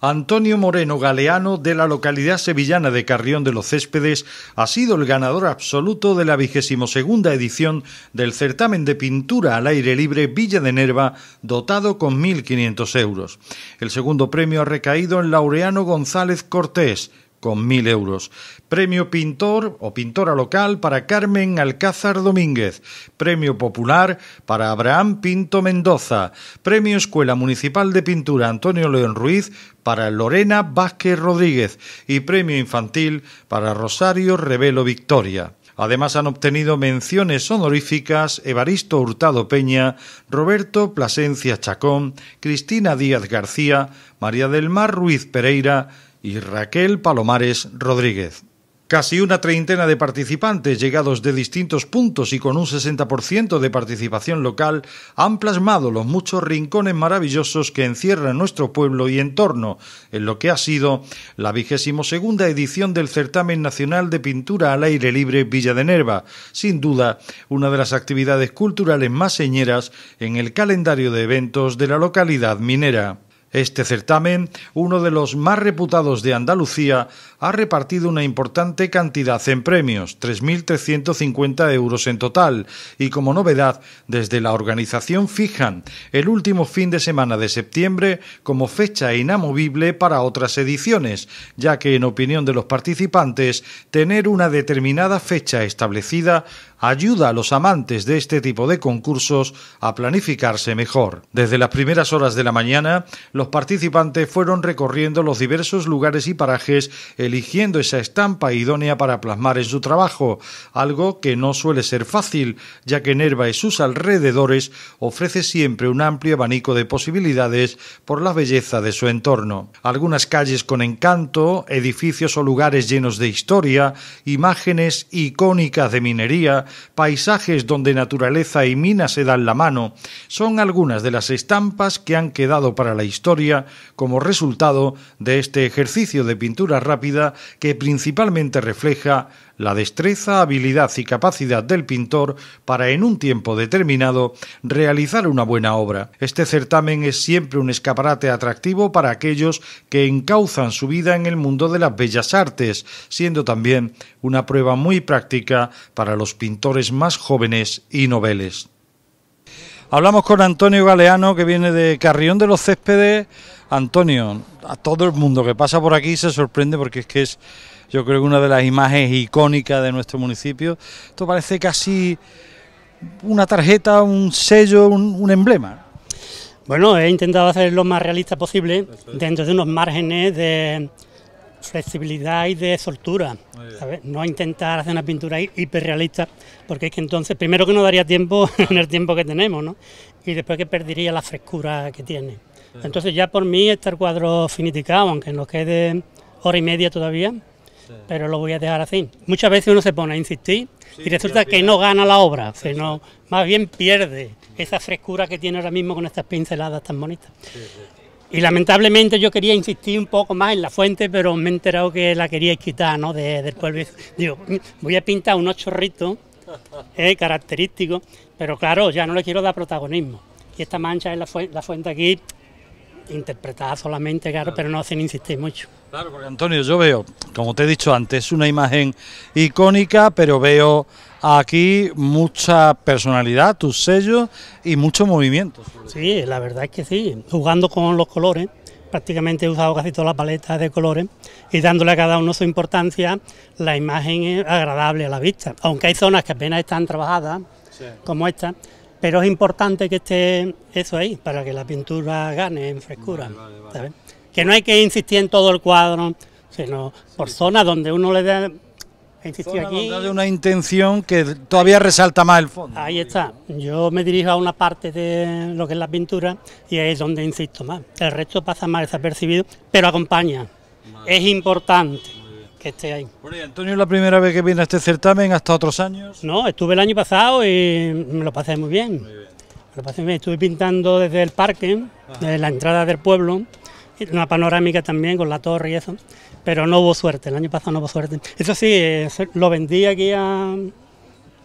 Antonio Moreno Galeano, de la localidad sevillana de Carrión de los Céspedes, ha sido el ganador absoluto de la vigésimo edición del certamen de pintura al aire libre Villa de Nerva, dotado con 1.500 euros. El segundo premio ha recaído en Laureano González Cortés, con mil euros. Premio Pintor o Pintora Local para Carmen Alcázar Domínguez. Premio Popular para Abraham Pinto Mendoza. Premio Escuela Municipal de Pintura Antonio León Ruiz para Lorena Vázquez Rodríguez. Y Premio Infantil para Rosario Revelo Victoria. Además han obtenido menciones honoríficas Evaristo Hurtado Peña, Roberto Plasencia Chacón, Cristina Díaz García, María del Mar Ruiz Pereira, y Raquel Palomares Rodríguez. Casi una treintena de participantes llegados de distintos puntos y con un 60% de participación local han plasmado los muchos rincones maravillosos que encierra nuestro pueblo y entorno en lo que ha sido la vigésimo segunda edición del Certamen Nacional de Pintura al Aire Libre Villa de Nerva, sin duda una de las actividades culturales más señeras en el calendario de eventos de la localidad minera. Este certamen, uno de los más reputados de Andalucía, ha repartido una importante cantidad en premios, 3.350 euros en total, y como novedad, desde la organización fijan el último fin de semana de septiembre como fecha inamovible para otras ediciones, ya que en opinión de los participantes, tener una determinada fecha establecida ayuda a los amantes de este tipo de concursos a planificarse mejor. Desde las primeras horas de la mañana, los participantes fueron recorriendo los diversos lugares y parajes, eligiendo esa estampa idónea para plasmar en su trabajo, algo que no suele ser fácil, ya que Nerva y sus alrededores ofrece siempre un amplio abanico de posibilidades por la belleza de su entorno. Algunas calles con encanto, edificios o lugares llenos de historia, imágenes icónicas de minería, paisajes donde naturaleza y mina se dan la mano, son algunas de las estampas que han quedado para la historia como resultado de este ejercicio de pintura rápida que principalmente refleja la destreza, habilidad y capacidad del pintor para en un tiempo determinado realizar una buena obra. Este certamen es siempre un escaparate atractivo para aquellos que encauzan su vida en el mundo de las bellas artes, siendo también una prueba muy práctica para los pintores más jóvenes y noveles. Hablamos con Antonio Galeano, que viene de Carrión de los Céspedes. Antonio, a todo el mundo que pasa por aquí se sorprende porque es que es, yo creo una de las imágenes icónicas de nuestro municipio. Esto parece casi una tarjeta, un sello, un, emblema. Bueno, he intentado hacer lo más realista posible dentro de unos márgenes de flexibilidad y de soltura. No intentar hacer una pintura hiperrealista, porque es que entonces, primero que no daría tiempo en el tiempo que tenemos, ¿no? y después que perdería la frescura que tiene. Entonces ya por mí está el cuadro finiticado, aunque nos quede hora y media todavía, pero lo voy a dejar así. Muchas veces uno se pone a insistir y resulta que no gana la obra, sino más bien pierde esa frescura que tiene ahora mismo con estas pinceladas tan bonitas. Y lamentablemente yo quería insistir un poco más en la fuente, pero me he enterado que la quería quitar ¿no? De, del pueblo. Digo, voy a pintar unos chorritos ¿eh? característicos, pero claro, ya no le quiero dar protagonismo. Y esta mancha es la, la fuente aquí, interpretada solamente, claro, pero no hacen insistir mucho. Claro, porque Antonio, yo veo, como te he dicho antes, una imagen icónica, pero veo aquí mucha personalidad, tus sellos y mucho movimiento. Sí, la verdad es que sí, jugando con los colores, prácticamente he usado casi todas las paletas de colores y dándole a cada uno su importancia, la imagen es agradable a la vista, aunque hay zonas que apenas están trabajadas, como esta, pero es importante que esté eso ahí, para que la pintura gane en frescura. Que no hay que insistir en todo el cuadro, sino por zonas donde uno le da... Insistir aquí. de una intención que todavía resalta más el fondo. Ahí está. Yo me dirijo a una parte de lo que es la pintura y ahí es donde insisto más. El resto pasa más desapercibido, pero acompaña. Es importante que esté ahí. Bueno, y Antonio, ¿la primera vez que viene a este certamen? ¿Hasta otros años? No, estuve el año pasado y me lo pasé muy bien. Me pasé Estuve pintando desde el parque, desde la entrada del pueblo, una panorámica también con la torre y eso, pero no hubo suerte, el año pasado no hubo suerte. Eso sí, lo vendí aquí a,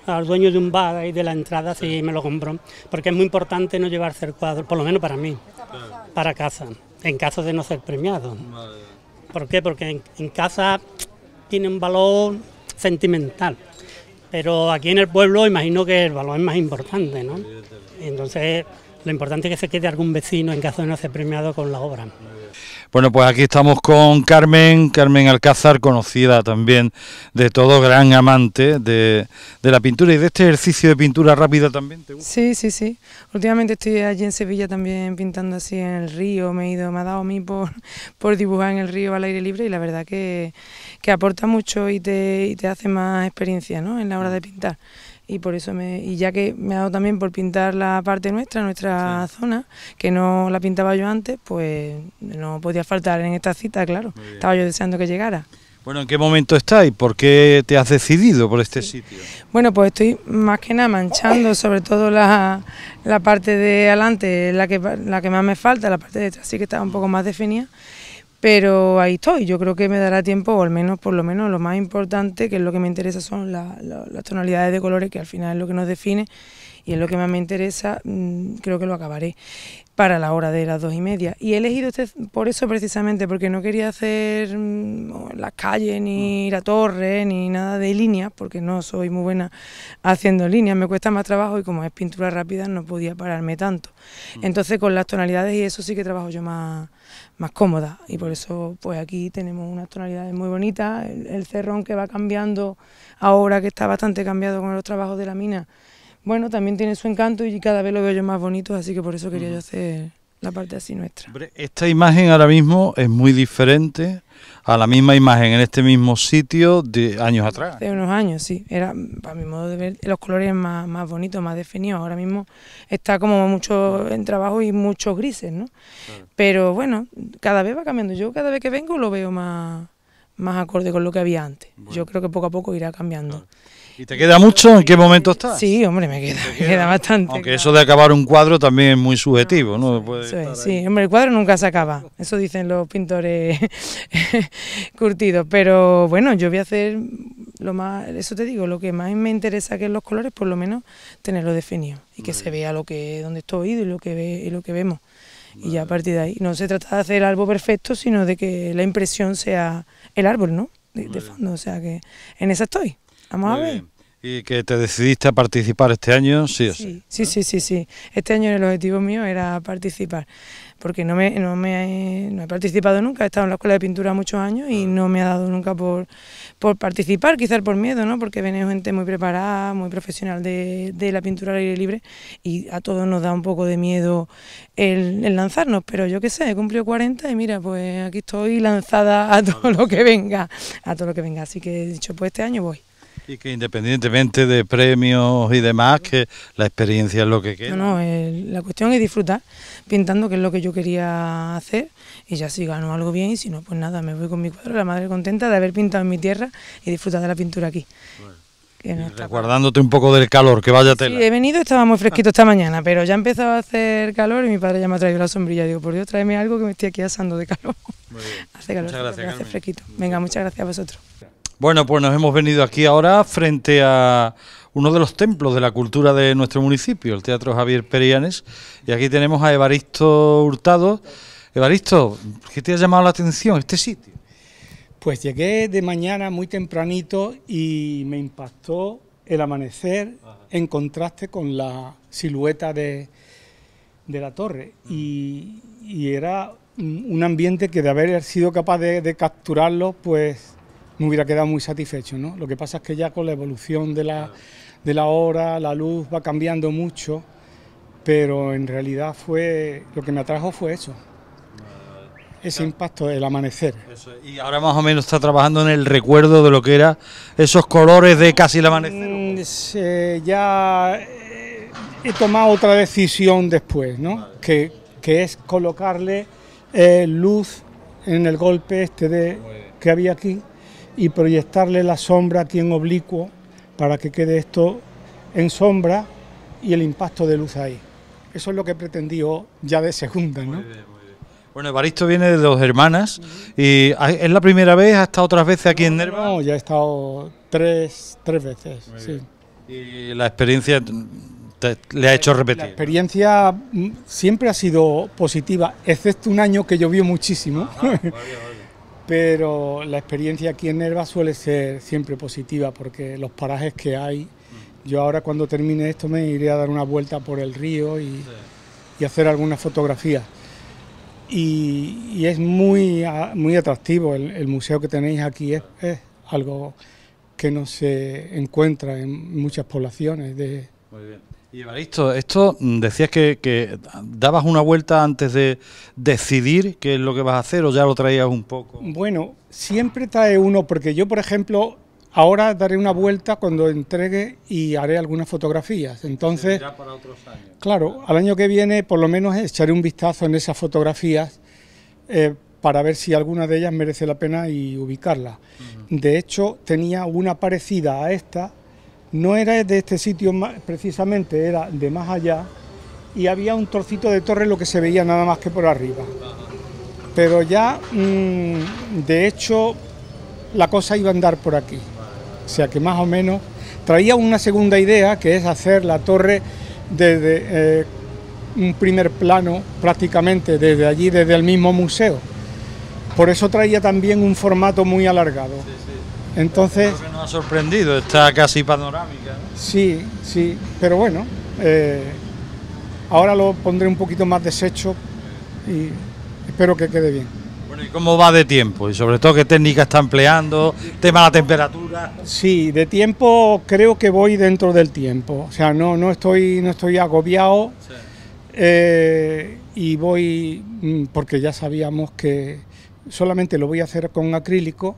al dueño de un bar y de la entrada, sí. me lo compró, porque es muy importante no llevarse el cuadro, por lo menos para mí, para casa, en caso de no ser premiado. ¿Por qué? Porque en, casa tiene un valor sentimental, pero aquí en el pueblo imagino que el valor es más importante, ¿no? Entonces, lo importante es que se quede algún vecino en caso de no ser premiado con la obra. Bueno, pues aquí estamos con Carmen, Carmen Alcázar, conocida también de todo, gran amante de, de la pintura y de este ejercicio de pintura rápida también. Sí, sí, sí. Últimamente estoy allí en Sevilla también pintando así en el río, me he ido, ha dado a mí por, por dibujar en el río al aire libre y la verdad que, que aporta mucho y te, y te hace más experiencia ¿no? en la hora de pintar y por eso me y ya que me ha dado también por pintar la parte nuestra, nuestra zona, que no la pintaba yo antes, pues no podía faltar en esta cita, claro. Estaba yo deseando que llegara. Bueno, ¿en qué momento estás y por qué te has decidido por este sitio? Bueno, pues estoy más que nada manchando, sobre todo la, parte de adelante, la que, la que más me falta, la parte de atrás sí que está un poco más definida pero ahí estoy, yo creo que me dará tiempo, o al menos, por lo menos, lo más importante, que es lo que me interesa, son las tonalidades de colores, que al final es lo que nos define, y es lo que más me interesa, mm, creo que lo acabaré para la hora de las dos y media. Y he elegido este por eso precisamente, porque no quería hacer mm, las calles, ni mm. ir a torres, ni nada de líneas, porque no soy muy buena haciendo líneas, me cuesta más trabajo y como es pintura rápida no podía pararme tanto. Entonces con las tonalidades y eso sí que trabajo yo más, más cómoda y por eso pues aquí tenemos unas tonalidades muy bonitas, el, el cerrón que va cambiando ahora que está bastante cambiado con los trabajos de la mina, bueno, también tiene su encanto y cada vez lo veo yo más bonito, así que por eso quería yo hacer la parte así nuestra. Esta imagen ahora mismo es muy diferente a la misma imagen en este mismo sitio de años atrás. De unos años, sí. Era, para mi modo de ver, los colores más, más bonitos, más definidos. Ahora mismo está como mucho en trabajo y muchos grises, ¿no? Pero bueno, cada vez va cambiando. Yo cada vez que vengo lo veo más, más acorde con lo que había antes. Yo creo que poco a poco irá cambiando. ¿Y te queda mucho? ¿En qué momento estás? Sí, hombre, me queda, queda bastante. Aunque eso de acabar un cuadro también es muy subjetivo, ¿no? sí, hombre, el cuadro nunca se acaba, eso dicen los pintores curtidos, pero bueno, yo voy a hacer lo más, eso te digo, lo que más me interesa que es los colores, por lo menos tenerlo definido y que se vea lo que donde estoy y lo que ve, y lo que vemos. Y ya a partir de ahí, no se trata de hacer algo perfecto, sino de que la impresión sea el árbol, ¿no? de fondo, o sea que en esa estoy. Vamos ¿Y que te decidiste a participar este año? Sí, o sí, sí, sí, sí, sí. Este año el objetivo mío era participar, porque no me, no me he, participado nunca. He estado en la escuela de pintura muchos años y no me ha dado nunca por, por participar, quizás por miedo, ¿no? Porque viene gente muy preparada, muy profesional de, la pintura al aire libre y a todos nos da un poco de miedo el, lanzarnos, pero yo qué sé, he cumplido 40 y mira, pues aquí estoy lanzada a todo lo que venga, a todo lo que venga. Así que he dicho, pues este año voy. Y que independientemente de premios y demás, que la experiencia es lo que queda. No, no, eh, la cuestión es disfrutar pintando, que es lo que yo quería hacer, y ya si gano algo bien, y si no, pues nada, me voy con mi cuadro, la madre contenta de haber pintado en mi tierra y disfrutar de la pintura aquí. Bueno. un poco del calor, que vaya tela. Sí, he venido, estaba muy fresquito esta mañana, pero ya empezaba a hacer calor y mi padre ya me ha traído la sombrilla. Digo, por Dios, tráeme algo que me estoy aquí asando de calor. Hace calor, muchas gracias, hace fresquito. Venga, muchas gracias a vosotros. Bueno, pues nos hemos venido aquí ahora frente a uno de los templos de la cultura de nuestro municipio, el Teatro Javier Perianes, y aquí tenemos a Evaristo Hurtado. Evaristo, ¿qué te ha llamado la atención este sitio? Pues llegué de mañana muy tempranito y me impactó el amanecer en contraste con la silueta de, de la torre. Y, era un ambiente que de haber sido capaz de, de capturarlo, pues me hubiera quedado muy satisfecho. ¿no? Lo que pasa es que ya con la evolución de la, de la hora, la luz va cambiando mucho, pero en realidad fue lo que me atrajo fue eso. Ese impacto, el amanecer. y ahora más o menos está trabajando en el recuerdo de lo que era... esos colores de casi el amanecer. Mm, ya eh, he tomado otra decisión después, ¿no? Que, es colocarle eh, luz en el golpe este de, que había aquí y proyectarle la sombra aquí en oblicuo para que quede esto en sombra y el impacto de luz ahí. Eso es lo que pretendió ya de segunda, ¿no? Muy bien, muy bien. Bueno, baristo viene de dos hermanas y ah, es la primera vez, ha estado otras veces aquí en Nerva. No, ya he estado tres, tres veces, sí. Y la experiencia le ha hecho repetir. La experiencia mm, siempre ha sido positiva, excepto un año que llovió muchísimo pero la experiencia aquí en Nerva suele ser siempre positiva porque los parajes que hay, yo ahora cuando termine esto me iré a dar una vuelta por el río y, hacer algunas fotografías. Y, es muy, muy atractivo el, museo que tenéis aquí, es, algo que no se encuentra en muchas poblaciones de, y Evaristo, esto mm, decías que, dabas una vuelta antes de decidir qué es lo que vas a hacer o ya lo traías un poco. Bueno, siempre trae uno, porque yo, por ejemplo, ahora daré una vuelta cuando entregue y haré algunas fotografías. Entonces, para otros años. Claro, al año que viene por lo menos echaré un vistazo en esas fotografías eh, para ver si alguna de ellas merece la pena y ubicarla. De hecho, tenía una parecida a esta no era de este sitio precisamente, era de más allá y había un torcito de torre lo que se veía nada más que por arriba. Pero ya, mm, de hecho, la cosa iba a andar por aquí. O sea que más o menos traía una segunda idea que es hacer la torre desde eh, un primer plano prácticamente desde allí, desde el mismo museo. Por eso traía también un formato muy alargado. Entonces... Creo ha sorprendido, está casi panorámica. Sí, sí, pero bueno, eh, ahora lo pondré un poquito más deshecho y espero que quede bien. Bueno, ¿y cómo va de tiempo? Y sobre todo, ¿qué técnica está empleando? ¿Tema de la temperatura? Sí, de tiempo creo que voy dentro del tiempo. O sea, no, no, estoy, no estoy agobiado eh, y voy, mm, porque ya sabíamos que solamente lo voy a hacer con acrílico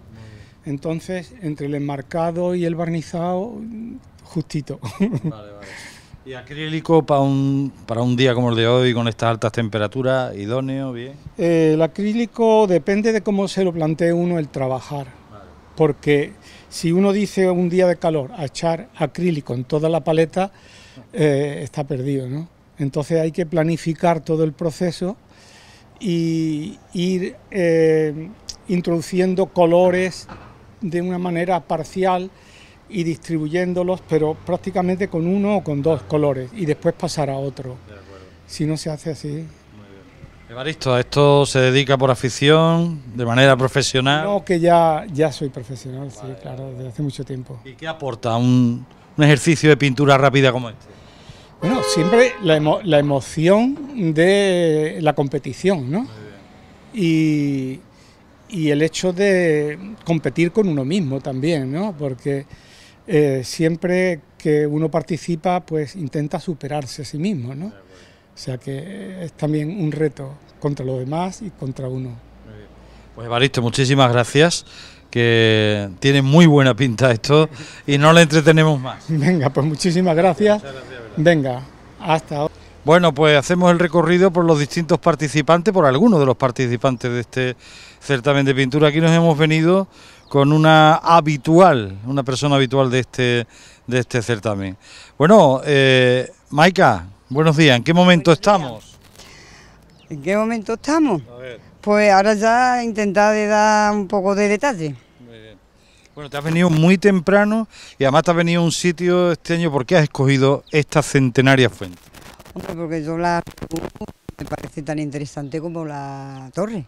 entonces, entre el enmarcado y el barnizado, justito. ¿Y acrílico para un, para un día como el de hoy, con estas altas temperaturas, idóneo, bien? el acrílico depende de cómo se lo plantee uno el trabajar. Porque si uno dice un día de calor a echar acrílico en toda la paleta, eh, está perdido, ¿no? Entonces hay que planificar todo el proceso y ir eh, introduciendo colores de una manera parcial y distribuyéndolos, pero prácticamente con uno o con dos colores y después pasar a otro. si no se hace así. Evaristo, ¿a esto se dedica por afición, de manera profesional? No, que ya, ya soy profesional, sí, claro, desde hace mucho tiempo. ¿Y qué aporta un, ejercicio de pintura rápida como este? Bueno, siempre la, la emoción de la competición, ¿no? Y, y el hecho de competir con uno mismo también, ¿no? Porque eh, siempre que uno participa, pues intenta superarse a sí mismo, ¿no? O sea que es también un reto contra los demás y contra uno. Pues Evaristo, muchísimas gracias, que tiene muy buena pinta esto y no le entretenemos más. Venga, pues muchísimas gracias. Venga, hasta ahora. Bueno, pues hacemos el recorrido por los distintos participantes, por algunos de los participantes de este certamen de pintura. Aquí nos hemos venido con una habitual, una persona habitual de este, de este certamen. Bueno, eh, Maica, buenos días. ¿En qué momento estamos? ¿En qué momento estamos? Pues ahora ya intentar de dar un poco de detalle. Bueno, te has venido muy temprano y además te has venido a un sitio este año. ¿Por has escogido esta centenaria fuente? porque yo la me parece tan interesante como la torre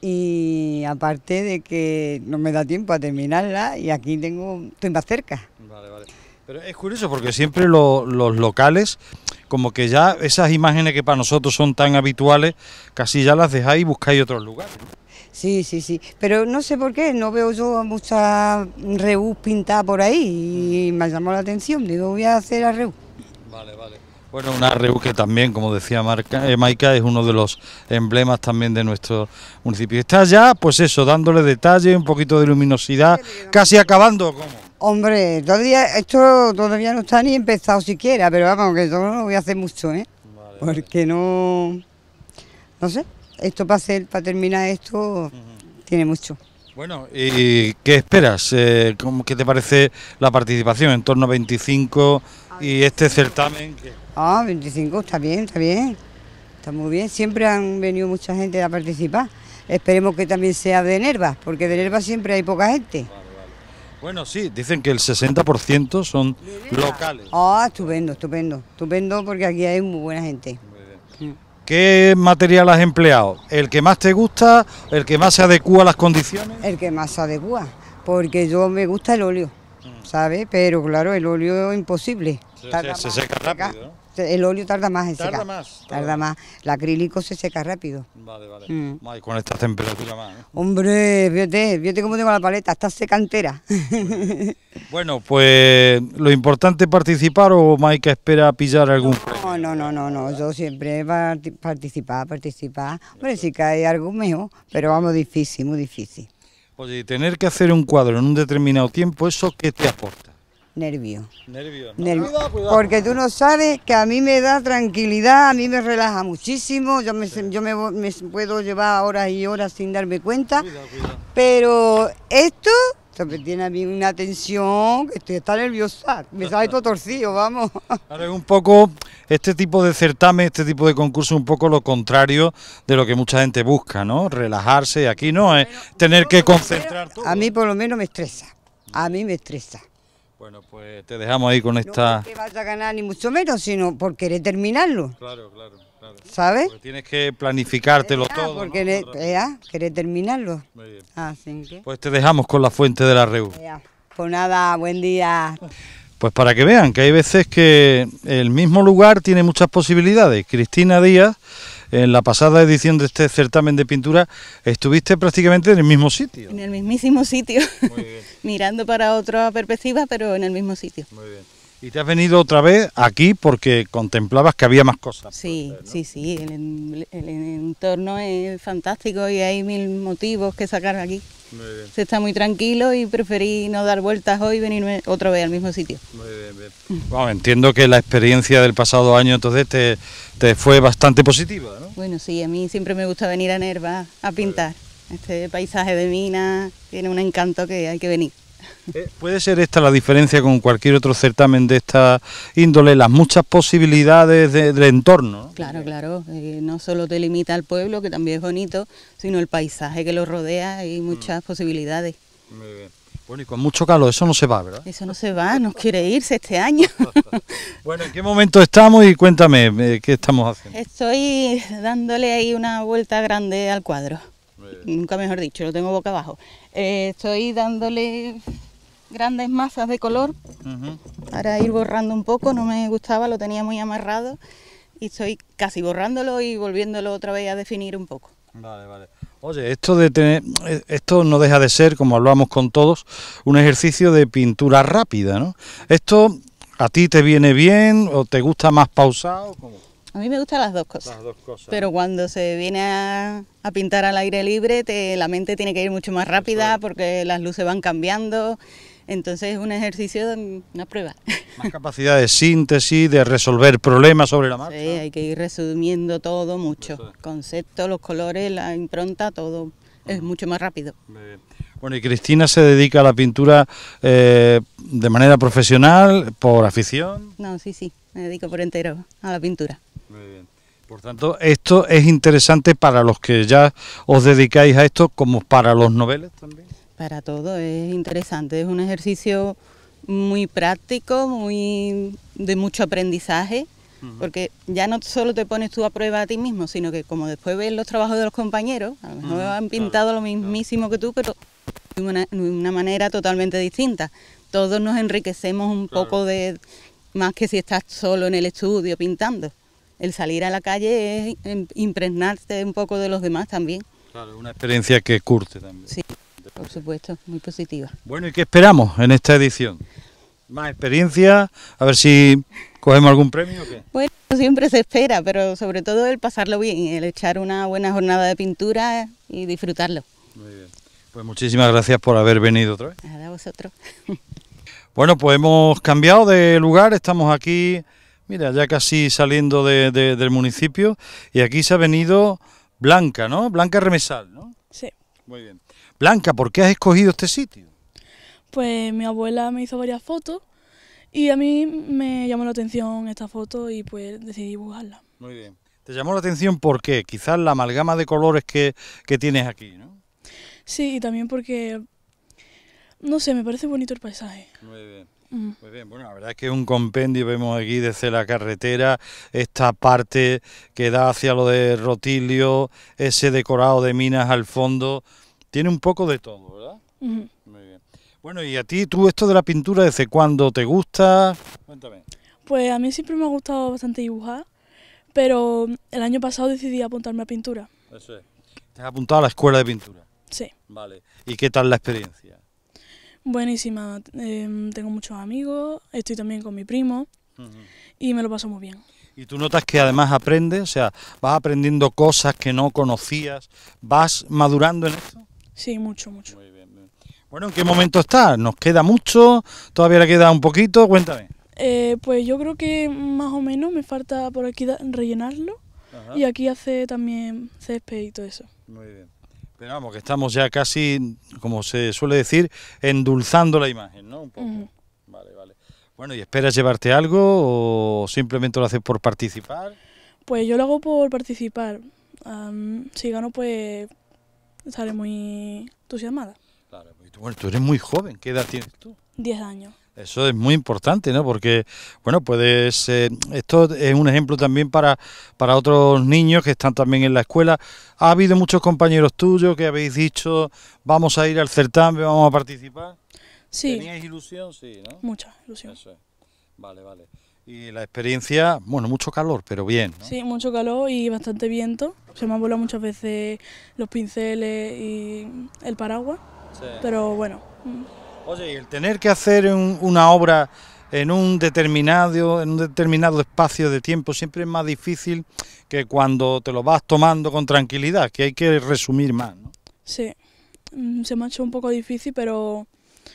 y aparte de que no me da tiempo a terminarla y aquí tengo, estoy más cerca. Vale, vale. Pero es curioso porque siempre los locales, como que ya esas imágenes que para nosotros son tan habituales, casi ya las dejáis y buscáis otros lugares. Sí, sí, sí. Pero no sé por qué, no veo yo mucha Reú pintada por ahí y me llamó la atención. Digo, voy a hacer a Reú. Vale, vale. Bueno, una REU que también, como decía Marca, eh, Maica, es uno de los emblemas también de nuestro municipio. Está ya, pues eso, dándole detalle, un poquito de luminosidad, casi acabando. ¿cómo? Hombre, todavía, esto todavía no está ni empezado siquiera, pero vamos, que yo no voy a hacer mucho, ¿eh? Porque no, no sé, esto para, hacer, para terminar esto tiene mucho. Bueno, ¿y qué esperas? Eh, ¿Qué te parece la participación en torno a 25 y este certamen? Que... Ah, 25, está bien, está bien. Está muy bien. Siempre han venido mucha gente a participar. Esperemos que también sea de Nerva, porque de Nerva siempre hay poca gente. Bueno, sí, dicen que el 60% son locales. Ah, estupendo, estupendo, estupendo porque aquí hay muy buena gente. ¿Qué material has empleado? ¿El que más te gusta? ¿El que más se adecua a las condiciones? El que más se adecua, porque yo me gusta el óleo, mm. ¿sabes? Pero claro, el óleo es imposible. Se, seca rápido, este, el óleo tarda más en tarda Más, tarda, más. El acrílico se seca rápido. Vale, vale. Mm. con esta temperatura más. ¿eh? Hombre, fíjate, fíjate cómo tengo la paleta, está secantera. Bueno, pues lo importante es participar o que espera pillar algún no, no, no, no, yo siempre participa, participar, participar. Hombre, si cae algo mejor, pero vamos, difícil, muy difícil. Oye, tener que hacer un cuadro en un determinado tiempo, ¿eso qué te aporta? nervio. Nervio. Porque tú no sabes que a mí me da tranquilidad, a mí me relaja muchísimo, yo me, yo me, puedo llevar horas y horas sin darme cuenta, pero esto tiene a mí una tensión, que estoy está nerviosa, me sale todo torcido, vamos. Ahora es un poco este tipo de certamen, este tipo de concurso, un poco lo contrario de lo que mucha gente busca, ¿no? Relajarse, aquí no, es ¿eh? tener que concentrar todo. A mí por lo menos me estresa, a mí me estresa. Bueno, pues te dejamos ahí con esta... No que vas a ganar ni mucho menos, sino por querer terminarlo. Claro, claro, claro. ¿Sabes? Porque tienes que planificártelo los. Ah, todo. Porque eh, ah, terminarlo. Ah, pues te dejamos con la fuente de la REU. Pues, pues nada, buen día. Pues para que vean que hay veces que el mismo lugar tiene muchas posibilidades. Cristina Díaz en la pasada edición de este certamen de pintura estuviste prácticamente en el mismo sitio. En el mismísimo sitio, Muy bien. mirando para otra perspectiva, pero en el mismo sitio. Muy bien. ¿Y te has venido otra vez aquí porque contemplabas que había más cosas? Sí, sí, sí, el, entorno es fantástico y hay mil motivos que sacar aquí. Se está muy tranquilo y preferí no dar vueltas hoy y venirme otra vez al mismo sitio. Bueno, entiendo que la experiencia del pasado año entonces te, te, fue bastante positiva, ¿no? Bueno, sí, a mí siempre me gusta venir a Nerva a pintar. Este paisaje de mina tiene un encanto que hay que venir. Eh, ¿Puede ser esta la diferencia con cualquier otro certamen de esta índole, las muchas posibilidades del entorno? Claro, claro, eh, no solo te limita al pueblo, que también es bonito, sino el paisaje que lo rodea, y mm. muchas posibilidades. Bueno, y con mucho calor, eso no se va, ¿verdad? Eso no se va, nos quiere irse este año. bueno, ¿en qué momento estamos y cuéntame eh, qué estamos haciendo? Estoy dándole ahí una vuelta grande al cuadro nunca mejor dicho, lo tengo boca abajo. Eh, estoy dándole grandes masas de color para ir borrando un poco, no me gustaba, lo tenía muy amarrado y estoy casi borrándolo y volviéndolo otra vez a definir un poco. Vale, vale. Oye, esto de tener, eh, esto no deja de ser, como hablamos con todos, un ejercicio de pintura rápida, ¿no? Esto a ti te viene bien o te gusta más pausado. ¿Cómo? A mí me gustan las dos cosas. Pero cuando se viene a, pintar al aire libre, la mente tiene que ir mucho más rápida porque las luces van cambiando. Entonces es un ejercicio, una prueba. Más capacidad de síntesis, de resolver problemas sobre la marcha. Sí, hay que ir resumiendo todo mucho. Conceptos, los colores, la impronta, todo. Es mucho más rápido. Bueno, y Cristina se dedica a la pintura eh, de manera profesional, por afición. No, sí, sí, me dedico por entero a la pintura. Muy bien. Por tanto, esto es interesante para los que ya os dedicáis a esto, como para los noveles también. Para todo, es interesante, es un ejercicio muy práctico, muy de mucho aprendizaje, porque ya no solo te pones tú a prueba a ti mismo, sino que como después ves los trabajos de los compañeros, a lo mejor han pintado lo mismísimo que tú, pero de una, manera totalmente distinta. Todos nos enriquecemos un poco de más que si estás solo en el estudio pintando el salir a la calle es em, impregnarse un poco de los demás también. Claro, una experiencia que curte también. Sí, por supuesto, muy positiva. Bueno, ¿y qué esperamos en esta edición? ¿Más experiencia? A ver si cogemos algún premio. O qué? Bueno, siempre se espera, pero sobre todo el pasarlo bien, el echar una buena jornada de pintura y disfrutarlo. Muy bien. Pues muchísimas gracias por haber venido otra vez. A vosotros. Bueno, pues hemos cambiado de lugar, estamos aquí Mira, ya casi saliendo del municipio y aquí se ha venido Blanca, ¿no? Blanca Remesal, ¿no? Sí. Muy bien. Blanca, ¿por qué has escogido este sitio? Pues mi abuela me hizo varias fotos y a mí me llamó la atención esta foto y pues decidí dibujarla. Muy bien. ¿Te llamó la atención por qué? Quizás la amalgama de colores que, que tienes aquí, ¿no? Sí, y también porque, no sé, me parece bonito el paisaje. Muy bien. Pues bien, bueno, la verdad es que un compendio vemos aquí desde la carretera, esta parte que da hacia lo de Rotilio, ese decorado de minas al fondo, tiene un poco de todo, ¿verdad? Mm. Muy bien. Bueno, y a ti, tú esto de la pintura, ¿desde cuándo te gusta? Cuéntame. Pues a mí siempre me ha gustado bastante dibujar, pero el año pasado decidí apuntarme a pintura. Eso es. ¿Te has apuntado a la escuela de pintura? Sí. Vale. ¿Y qué tal la experiencia? Buenísima, em, tengo muchos amigos, estoy también con mi primo y me lo paso muy bien. Y tú notas que además aprendes, o sea, vas aprendiendo cosas que no conocías, vas madurando en esto. Sí, mucho, mucho. Muy bien, bien. Bueno, ¿en qué momento estás? ¿Nos queda mucho? ¿Todavía le queda un poquito? Cuéntame. Eh, pues yo creo que más o menos me falta por aquí rellenarlo y aquí hace también césped y todo eso. Muy bien. Pero vamos, que estamos ya casi, como se suele decir, endulzando la imagen, ¿no? Un poco. Vale, vale. Bueno, ¿y esperas llevarte algo o simplemente lo haces por participar? Pues yo lo hago por participar. Um, si gano, pues sale muy entusiasmada. Claro, pues bueno, tú eres muy joven. ¿Qué edad tienes tú? Diez años. Eso es muy importante, ¿no? Porque, bueno, pues esto es un ejemplo también para, para otros niños que están también en la escuela. ¿Ha habido muchos compañeros tuyos que habéis dicho, vamos a ir al certamen, vamos a participar? Sí. ¿Teníais ilusión? Sí, ¿no? Mucha ilusión. Vale, vale. Y la experiencia, bueno, mucho calor, pero bien. Sí, mucho calor y bastante viento. Se me han volado muchas veces los pinceles y el paraguas, pero bueno. Mm. Oye, el tener que hacer una obra en un determinado en un determinado espacio de tiempo siempre es más difícil que cuando te lo vas tomando con tranquilidad, que hay que resumir más. ¿no? Sí, mm, se me ha hecho un poco difícil, pero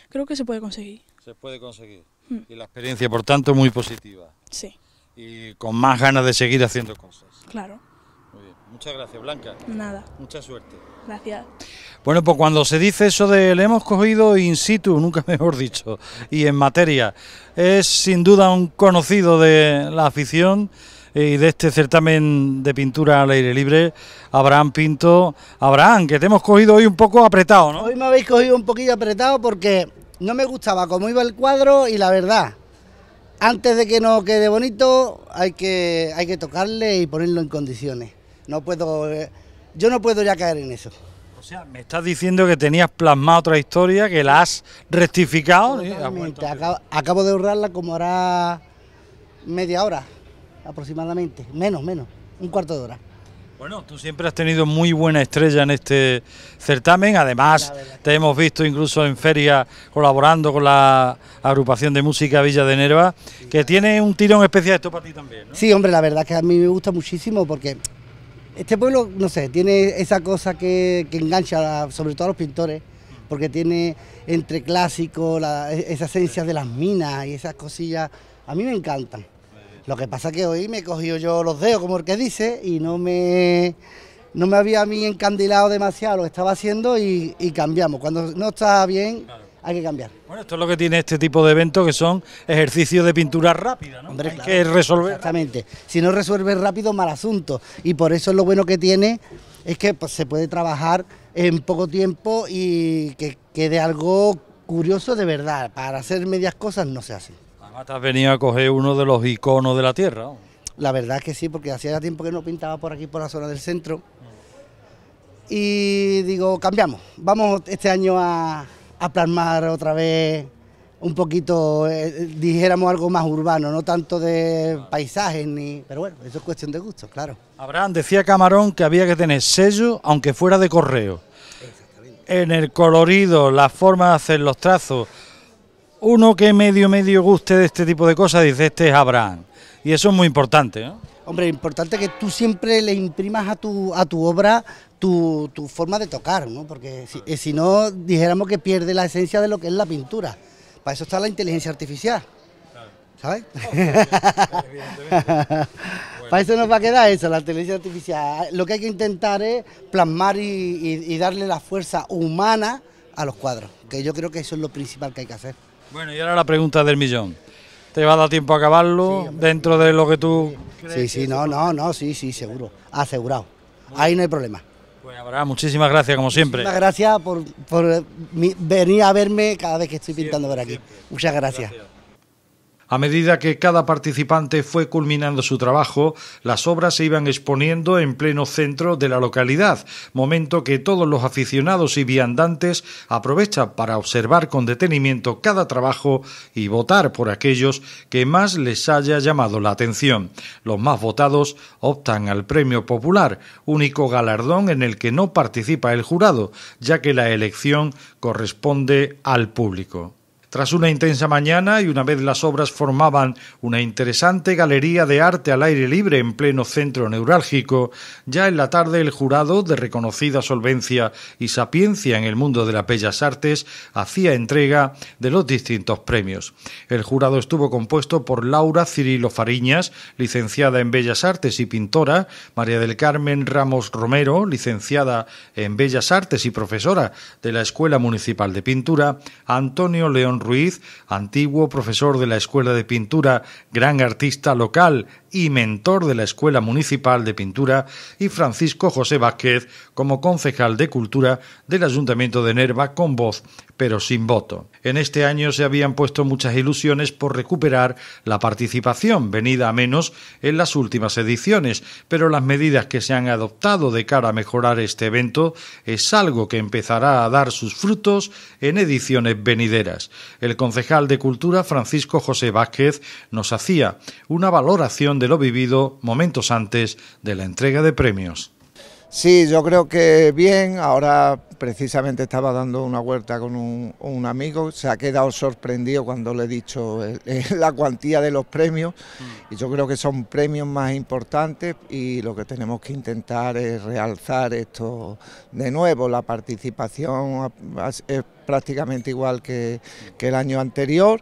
creo que se puede conseguir. Se puede conseguir. Mm. Y la experiencia, por tanto, es muy positiva. Sí. Y con más ganas de seguir haciendo cosas. Claro. Muchas gracias, Blanca. Nada. Mucha suerte. Gracias. Bueno, pues cuando se dice eso de le hemos cogido in situ, nunca mejor dicho, y en materia, es sin duda un conocido de la afición y de este certamen de pintura al aire libre, Abraham Pinto. Abraham, que te hemos cogido hoy un poco apretado, ¿no? Hoy me habéis cogido un poquillo apretado porque no me gustaba cómo iba el cuadro y la verdad, antes de que no quede bonito, hay que, hay que tocarle y ponerlo en condiciones. No puedo, eh, yo no puedo ya caer en eso. O sea, me estás diciendo que tenías plasmado otra historia, que la has rectificado. Exactamente, Acabo, de ahorrarla como hará media hora aproximadamente, menos, menos, un cuarto de hora. Bueno, tú siempre has tenido muy buena estrella en este certamen, además te hemos visto incluso en feria colaborando con la agrupación de música Villa de Nerva, que tiene un tirón especial esto para ti también, Sí, hombre, la verdad es que a mí me gusta muchísimo porque este pueblo, no sé, tiene esa cosa que, engancha sobre todo a los pintores, porque tiene entre clásico, la, e, esas esencias de las minas y esas cosillas, a mí me encantan. Lo que pasa que hoy me he cogido yo los dedos, como el que dice, y no me, no me había a mí encandilado demasiado lo que estaba haciendo y, cambiamos. Cuando no estaba bien, hay que cambiar. Bueno, esto es lo que tiene este tipo de eventos, que son ejercicios de pintura rápida, ¿no? hay que resolver. Exactamente. Si no resuelves rápido, mal asunto. Y por eso lo bueno que tiene es que pues, se puede trabajar en poco tiempo y que quede algo curioso de verdad. Para hacer medias cosas no se hace. Además, te has venido a coger uno de los iconos de la tierra. La verdad es que sí, porque hacía tiempo que no pintaba por aquí, por la zona del centro. Y digo, cambiamos, vamos este año a, a plasmar otra vez un poquito, eh, dijéramos algo más urbano, no tanto de paisajes ni... Pero bueno, eso es cuestión de gusto, claro. Abraham, decía Camarón que había que tener sello, aunque fuera de correo. En el colorido, la forma de hacer los trazos. Uno que medio, medio guste de este tipo de cosas, dice, este es Abraham. Y eso es muy importante, ¿no? ¿eh? Hombre, importante que tú siempre le imprimas a tu, a tu obra tu, forma de tocar, Porque si, no, dijéramos que pierde la esencia de lo que es la pintura. Para eso está la inteligencia artificial. ¿Sabes? Para eso nos va a quedar eso, la inteligencia artificial. Lo que hay que intentar es plasmar y, darle la fuerza humana a los cuadros, que yo creo que eso es lo principal que hay que hacer. Bueno, y ahora la pregunta del millón. ¿Te va a dar tiempo a acabarlo dentro de lo que tú... Sí, crees sí, no, no, no, sí, sí, seguro, asegurado. Ahí no hay problema. Pues, muchísimas gracias como siempre. Muchas gracias por, por venir a verme cada vez que estoy pintando por aquí. Muchas gracias. A medida que cada participante fue culminando su trabajo, las obras se iban exponiendo en pleno centro de la localidad, momento que todos los aficionados y viandantes aprovechan para observar con detenimiento cada trabajo y votar por aquellos que más les haya llamado la atención. Los más votados optan al Premio Popular, único galardón en el que no participa el jurado, ya que la elección corresponde al público. Tras una intensa mañana y una vez las obras formaban una interesante galería de arte al aire libre en pleno centro neurálgico, ya en la tarde el jurado, de reconocida solvencia y sapiencia en el mundo de las bellas artes, hacía entrega de los distintos premios. El jurado estuvo compuesto por Laura Cirilo Fariñas, licenciada en Bellas Artes y pintora, María del Carmen Ramos Romero, licenciada en Bellas Artes y profesora de la Escuela Municipal de Pintura, Antonio León Ruiz, antiguo profesor de la Escuela de Pintura, gran artista local y mentor de la Escuela Municipal de Pintura y Francisco José Vázquez como concejal de Cultura del Ayuntamiento de Nerva con voz pero sin voto. En este año se habían puesto muchas ilusiones por recuperar la participación venida a menos en las últimas ediciones, pero las medidas que se han adoptado de cara a mejorar este evento es algo que empezará a dar sus frutos en ediciones venideras. El concejal de Cultura Francisco José Vázquez nos hacía una valoración de lo vivido momentos antes de la entrega de premios. Sí, yo creo que bien. Ahora precisamente estaba dando una vuelta con un, amigo. Se ha quedado sorprendido cuando le he dicho la cuantía de los premios. Mm. Y yo creo que son premios más importantes y lo que tenemos que intentar es realzar esto de nuevo. La participación es prácticamente igual que, que el año anterior.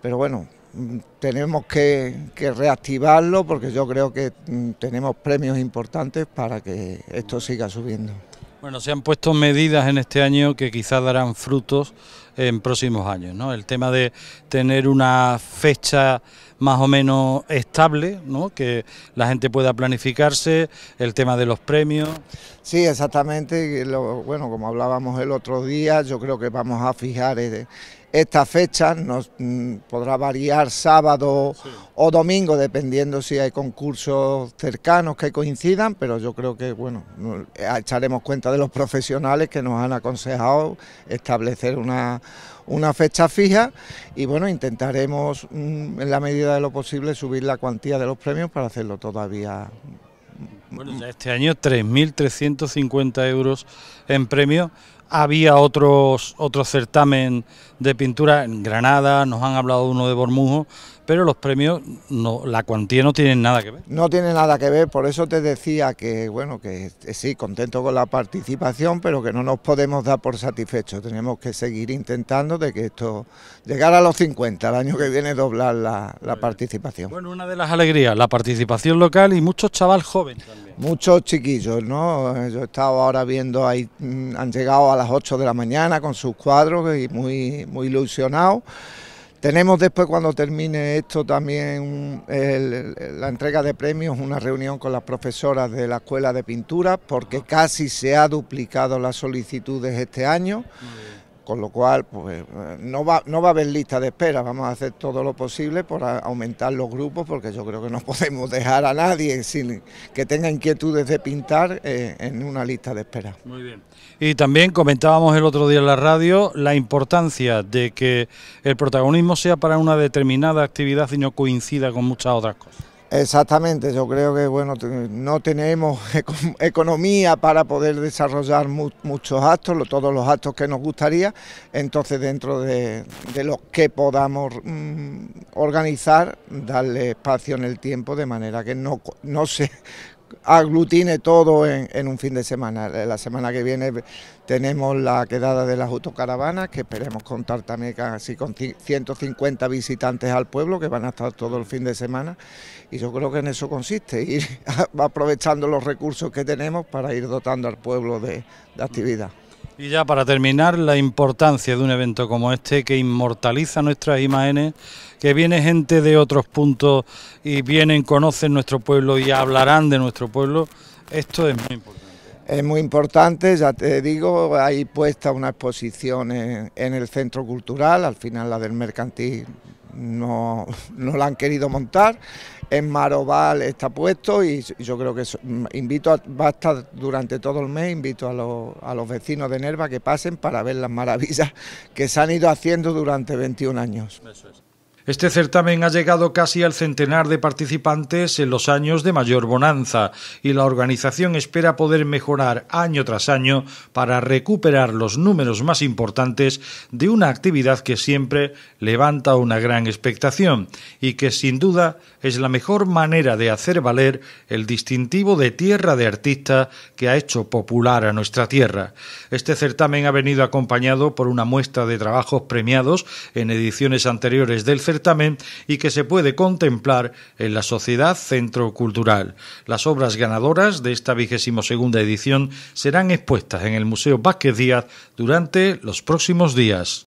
Pero bueno, Mm, tenemos que, reactivarlo porque yo creo que mm, tenemos premios importantes para que esto siga subiendo. Bueno, se han puesto medidas en este año que quizás darán frutos en próximos años, El tema de tener una fecha más o menos estable, Que la gente pueda planificarse, el tema de los premios. Sí, exactamente. bueno, como hablábamos el otro día, yo creo que vamos a fijar... Eh, esta fecha nos, mm, podrá variar sábado o domingo, dependiendo si hay concursos cercanos que coincidan, pero yo creo que, bueno, eh, echaremos cuenta de los profesionales que nos han aconsejado establecer una, fecha fija y, bueno, intentaremos mm, en la medida de lo posible subir la cuantía de los premios para hacerlo todavía mm, bueno, este año 3.350 euros en premios había otros, otros certamen de pintura en Granada, nos han hablado uno de Bormujo, pero los premios, no, la cuantía no tienen nada que ver. No tiene nada que ver, por eso te decía que, bueno, que sí, contento con la participación, pero que no nos podemos dar por satisfechos. Tenemos que seguir intentando de que esto, ...llegara a los 50, el año que viene doblar la, participación. Bueno, una de las alegrías, la participación local y muchos chavales jóvenes también. Muchos chiquillos, ¿no? Yo he estado ahora viendo, ahí mm, han llegado a las 8 de la mañana con sus cuadros y muy, muy ilusionados. Tenemos después, cuando termine esto, también la entrega de premios, una reunión con las profesoras de la Escuela de Pintura, porque casi se ha duplicado las solicitudes este año. Con lo cual, pues no va, no va a haber lista de espera, vamos a hacer todo lo posible por aumentar los grupos, porque yo creo que no podemos dejar a nadie sin, que tenga inquietudes de pintar eh, en una lista de espera. Muy bien. Y también comentábamos el otro día en la radio la importancia de que el protagonismo sea para una determinada actividad y no coincida con muchas otras cosas. Exactamente, yo creo que bueno, no tenemos economía para poder desarrollar muchos actos, todos los actos que nos gustaría, entonces dentro de, los que podamos mm, organizar, darle espacio en el tiempo de manera que no, no se aglutine todo en, un fin de semana. Eh, la semana que viene tenemos la quedada de las autocaravanas, que esperemos contar también casi con 150 visitantes al pueblo, que van a estar todo el fin de semana. Y yo creo que en eso consiste, ir aprovechando los recursos que tenemos para ir dotando al pueblo de actividad. Y ya para terminar, la importancia de un evento como este que inmortaliza nuestras imágenes, que viene gente de otros puntos y vienen, conocen nuestro pueblo y hablarán de nuestro pueblo, esto es muy importante. Es muy importante, ya te digo, hay puesta una exposición en, en el centro cultural, al final la del mercantil no, no la han querido montar. En Maroval está puesto y yo creo que mm, invito a, durante todo el mes, invito a, los, a los vecinos de Nerva que pasen para ver las maravillas que se han ido haciendo durante 21 años. Este certamen ha llegado casi al centenar de participantes en los años de mayor bonanza y la organización espera poder mejorar año tras año para recuperar los números más importantes de una actividad que siempre levanta una gran expectación y que sin duda es la mejor manera de hacer valer el distintivo de tierra de artista que ha hecho popular a nuestra tierra. Este certamen ha venido acompañado por una muestra de trabajos premiados en ediciones anteriores del certamen y que se puede contemplar en la Sociedad Centro Cultural. Las obras ganadoras de esta vigésimo edición serán expuestas en el Museo Vázquez Díaz durante los próximos días.